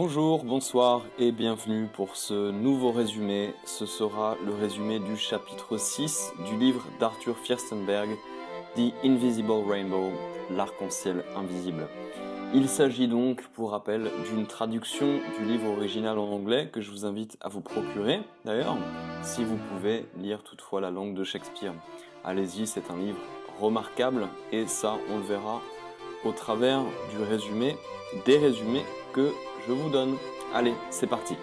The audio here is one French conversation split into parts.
Bonjour, bonsoir et bienvenue pour ce nouveau résumé. Ce sera le résumé du chapitre 6 du livre d'Arthur Fierstenberg, The Invisible Rainbow, l'arc-en-ciel invisible. Il s'agit donc, pour rappel, d'une traduction du livre original en anglais que je vous invite à vous procurer, d'ailleurs, si vous pouvez lire toutefois la langue de Shakespeare. Allez-y, c'est un livre remarquable et ça, on le verra au travers du résumé, des résumés que je vous donne. Allez, c'est parti.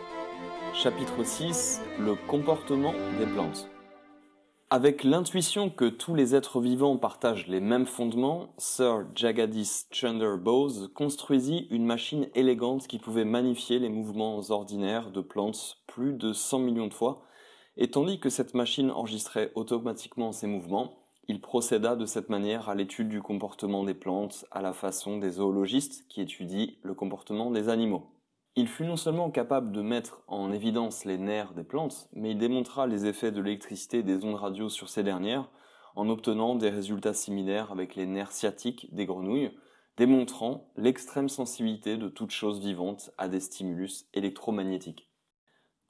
Chapitre 6 Le comportement des plantes. Avec l'intuition que tous les êtres vivants partagent les mêmes fondements, Sir Jagadish Chander Bose construisit une machine élégante qui pouvait magnifier les mouvements ordinaires de plantes plus de 100 millions de fois, et tandis que cette machine enregistrait automatiquement ces mouvements, il procéda de cette manière à l'étude du comportement des plantes à la façon des zoologistes qui étudient le comportement des animaux. Il fut non seulement capable de mettre en évidence les nerfs des plantes, mais il démontra les effets de l'électricité des ondes radio sur ces dernières, en obtenant des résultats similaires avec les nerfs sciatiques des grenouilles, démontrant l'extrême sensibilité de toute chose vivante à des stimulus électromagnétiques.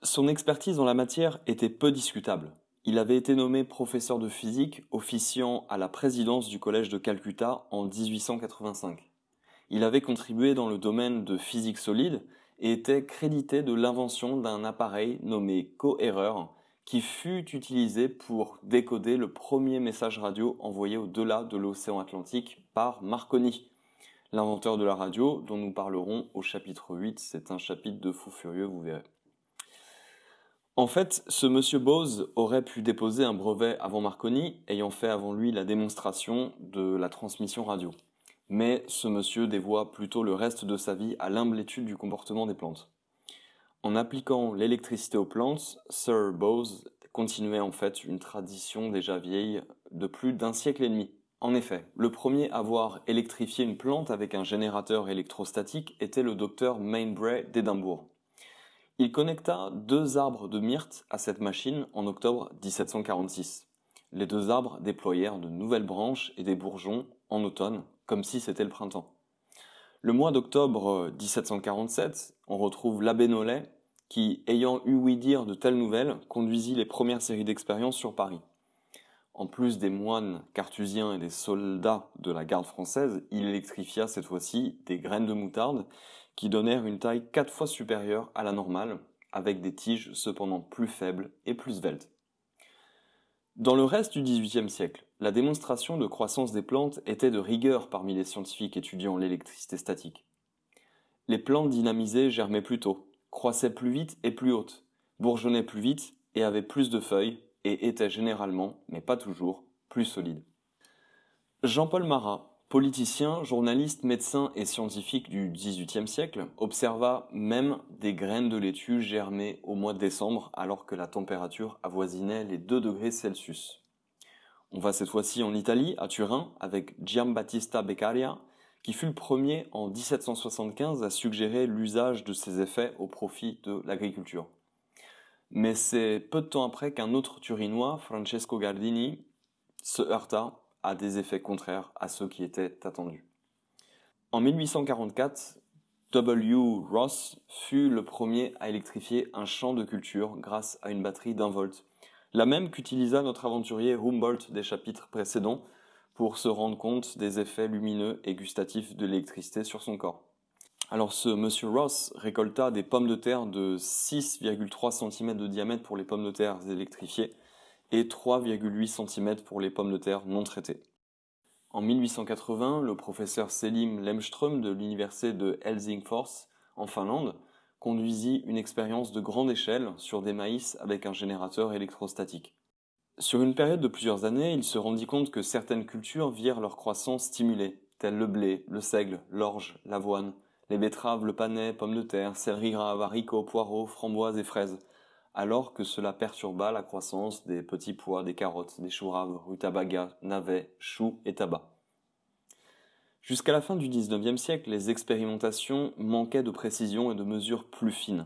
Son expertise dans la matière était peu discutable. Il avait été nommé professeur de physique, officiant à la présidence du Collège de Calcutta en 1885. Il avait contribué dans le domaine de physique solide était crédité de l'invention d'un appareil nommé Co-Error qui fut utilisé pour décoder le premier message radio envoyé au-delà de l'océan Atlantique par Marconi, l'inventeur de la radio dont nous parlerons au chapitre 8. C'est un chapitre de fou furieux, vous verrez. En fait, ce monsieur Bose aurait pu déposer un brevet avant Marconi, ayant fait avant lui la démonstration de la transmission radio mais ce monsieur dévoie plutôt le reste de sa vie à l'humble étude du comportement des plantes. En appliquant l'électricité aux plantes, Sir Bowes continuait en fait une tradition déjà vieille de plus d'un siècle et demi. En effet, le premier à avoir électrifié une plante avec un générateur électrostatique était le docteur Mainbray d'Edimbourg. Il connecta deux arbres de myrte à cette machine en octobre 1746. Les deux arbres déployèrent de nouvelles branches et des bourgeons en automne comme si c'était le printemps. Le mois d'octobre 1747, euh, on retrouve l'abbé Nollet qui, ayant eu ouï dire de telles nouvelles, conduisit les premières séries d'expériences sur Paris. En plus des moines cartusiens et des soldats de la garde française, il électrifia cette fois-ci des graines de moutarde qui donnèrent une taille quatre fois supérieure à la normale, avec des tiges cependant plus faibles et plus sveltes. Dans le reste du XVIIIe siècle, la démonstration de croissance des plantes était de rigueur parmi les scientifiques étudiant l'électricité statique. Les plantes dynamisées germaient plus tôt, croissaient plus vite et plus hautes, bourgeonnaient plus vite et avaient plus de feuilles et étaient généralement, mais pas toujours, plus solides. Jean-Paul Marat, Politicien, journaliste, médecin et scientifique du XVIIIe siècle observa même des graines de laitue germer au mois de décembre alors que la température avoisinait les 2 degrés Celsius. On va cette fois-ci en Italie, à Turin, avec Giambattista Beccaria, qui fut le premier en 1775 à suggérer l'usage de ces effets au profit de l'agriculture. Mais c'est peu de temps après qu'un autre Turinois, Francesco Gardini, se heurta a des effets contraires à ceux qui étaient attendus. En 1844, W. Ross fut le premier à électrifier un champ de culture grâce à une batterie d'un volt, la même qu'utilisa notre aventurier Humboldt des chapitres précédents pour se rendre compte des effets lumineux et gustatifs de l'électricité sur son corps. Alors ce monsieur Ross récolta des pommes de terre de 6,3 cm de diamètre pour les pommes de terre électrifiées et 3,8 cm pour les pommes de terre non traitées. En 1880, le professeur Selim Lemström de l'université de Helsingfors, en Finlande, conduisit une expérience de grande échelle sur des maïs avec un générateur électrostatique. Sur une période de plusieurs années, il se rendit compte que certaines cultures virent leur croissance stimulée, telles le blé, le seigle, l'orge, l'avoine, les betteraves, le panais, pommes de terre, céleri grave, haricots, poireaux, framboises et fraises, alors que cela perturba la croissance des petits pois, des carottes, des choux rutabaga, navets, choux et tabac. Jusqu'à la fin du XIXe siècle, les expérimentations manquaient de précision et de mesures plus fines.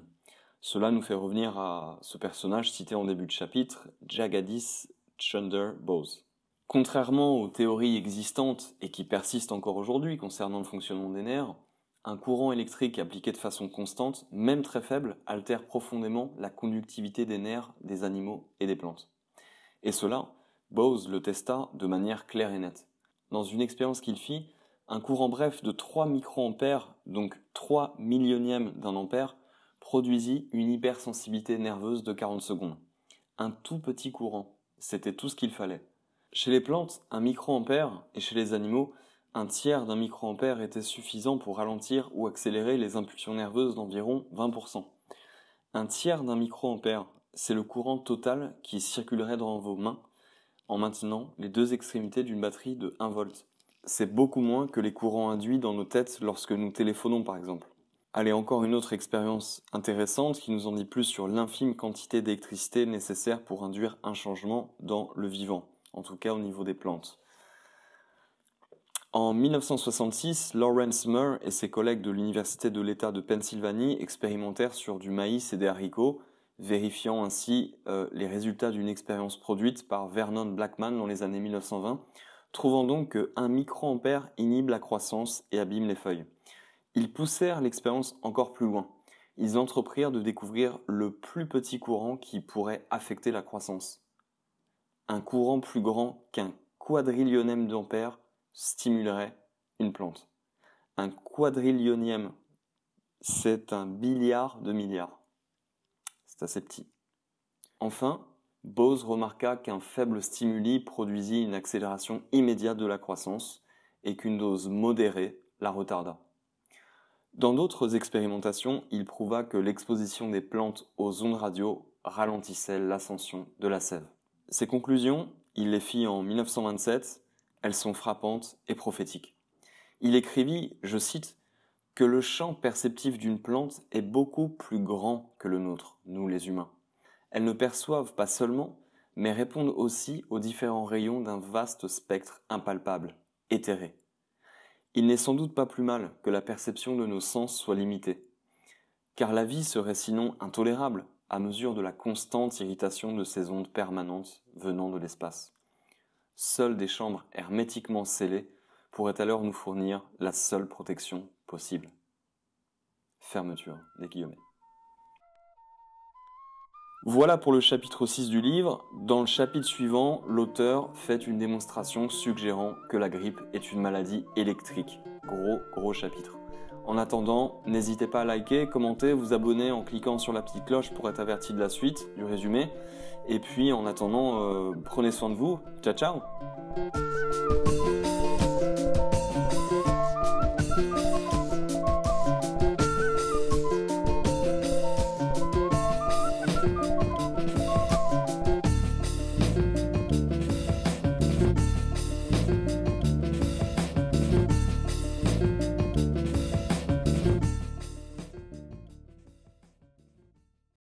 Cela nous fait revenir à ce personnage cité en début de chapitre, Jagadis Chunder Bose. Contrairement aux théories existantes et qui persistent encore aujourd'hui concernant le fonctionnement des nerfs, un courant électrique appliqué de façon constante, même très faible, altère profondément la conductivité des nerfs des animaux et des plantes. Et cela, Bose le testa de manière claire et nette. Dans une expérience qu'il fit, un courant bref de 3 microampères, donc 3 millionièmes d'un ampère, produisit une hypersensibilité nerveuse de 40 secondes. Un tout petit courant, c'était tout ce qu'il fallait. Chez les plantes, un microampère, et chez les animaux, un tiers d'un microampère était suffisant pour ralentir ou accélérer les impulsions nerveuses d'environ 20%. Un tiers d'un microampère, c'est le courant total qui circulerait dans vos mains en maintenant les deux extrémités d'une batterie de 1 volt. C'est beaucoup moins que les courants induits dans nos têtes lorsque nous téléphonons par exemple. Allez, encore une autre expérience intéressante qui nous en dit plus sur l'infime quantité d'électricité nécessaire pour induire un changement dans le vivant, en tout cas au niveau des plantes. En 1966, Lawrence Murr et ses collègues de l'Université de l'État de Pennsylvanie expérimentèrent sur du maïs et des haricots, vérifiant ainsi euh, les résultats d'une expérience produite par Vernon Blackman dans les années 1920, trouvant donc qu'un microampère inhibe la croissance et abîme les feuilles. Ils poussèrent l'expérience encore plus loin. Ils entreprirent de découvrir le plus petit courant qui pourrait affecter la croissance. Un courant plus grand qu'un quadrillionème d'ampères stimulerait une plante. Un quadrillionième, c'est un billiard de milliards. C'est assez petit. Enfin, Bose remarqua qu'un faible stimuli produisit une accélération immédiate de la croissance et qu'une dose modérée la retarda. Dans d'autres expérimentations, il prouva que l'exposition des plantes aux ondes radio ralentissait l'ascension de la sève. Ces conclusions, il les fit en 1927 elles sont frappantes et prophétiques. Il écrivit, je cite, que le champ perceptif d'une plante est beaucoup plus grand que le nôtre, nous les humains. Elles ne perçoivent pas seulement, mais répondent aussi aux différents rayons d'un vaste spectre impalpable, éthéré. Il n'est sans doute pas plus mal que la perception de nos sens soit limitée, car la vie serait sinon intolérable à mesure de la constante irritation de ces ondes permanentes venant de l'espace seules des chambres hermétiquement scellées pourraient alors nous fournir la seule protection possible. Fermeture des guillemets. Voilà pour le chapitre 6 du livre. Dans le chapitre suivant, l'auteur fait une démonstration suggérant que la grippe est une maladie électrique. Gros, gros chapitre. En attendant, n'hésitez pas à liker, commenter, vous abonner en cliquant sur la petite cloche pour être averti de la suite, du résumé. Et puis en attendant, euh, prenez soin de vous. Ciao ciao